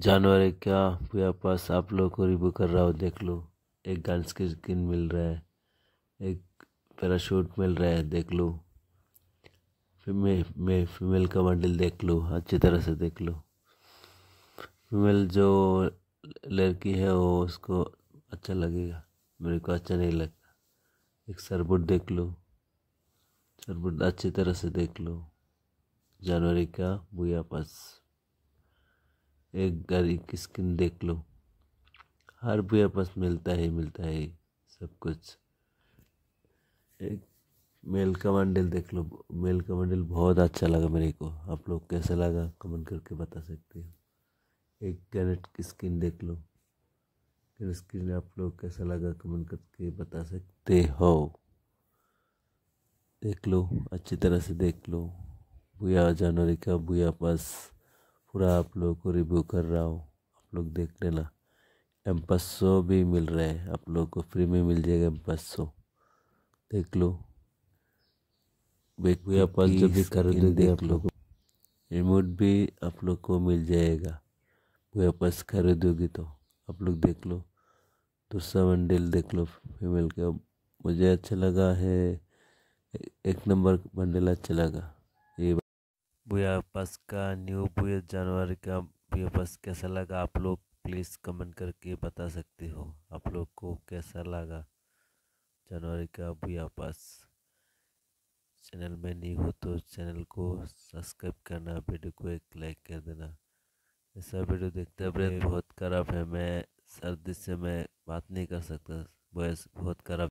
जानवर क्या पूरा पास आप लोग को रिव्यू कर रहा हो देख लो एक गन्स की स्किन मिल रहा है एक पैराशूट मिल रहा है देख लो फीमेल में फीमेल का मंडल देख लो अच्छी तरह से देख लो फीमेल जो लड़की है वो उसको अच्छा लगेगा मेरे को अच्छा नहीं लगता एक सरबुट देख लो सरबुट अच्छी तरह से देख लो जानवर का बुया पास एक गाड़ी की स्किन देख लो हर भी पास मिलता ही मिलता है सब कुछ एक मेल का मंडल देख लो मेल का मंडल बहुत अच्छा लगा मेरे को आप लोग कैसा लगा कमेंट करके बता सकते हो एक कैरेट की स्किन देख लो कैरेट स्किन आप लोग कैसा लगा कमेंट करके बता सकते हो देख लो अच्छी तरह से देख लो बुया जानवरी का बुया पास पूरा आप लोगों को रिव्यू कर रहा हूँ आप लोग देख लेना एम पसो भी मिल रहा है आप लोग को फ्री में मिल जाएगा एम पसो देख लो बैक भैया पास भी कर देंगे आप लोग रिमोट भी आप लोग को मिल जाएगा भैया पास खरीदोगे तो आप लोग देख लो दूसरा बंडल देख लो फीमेल का मुझे अच्छा लगा है एक नंबर बंडल अच्छा लगा भूया पास का न्यू भूया जानवर का भूया पास कैसा लगा आप लोग प्लीज़ कमेंट करके बता सकते हो आप लोग को कैसा लगा जानवर का भूया पास चैनल में नहीं हो तो चैनल को सब्सक्राइब करना वीडियो को एक लाइक कर देना ऐसा वीडियो देखते हुए बहुत खराब है मैं सर्दी से मैं बात नहीं कर सकता वॉइस बहुत खराब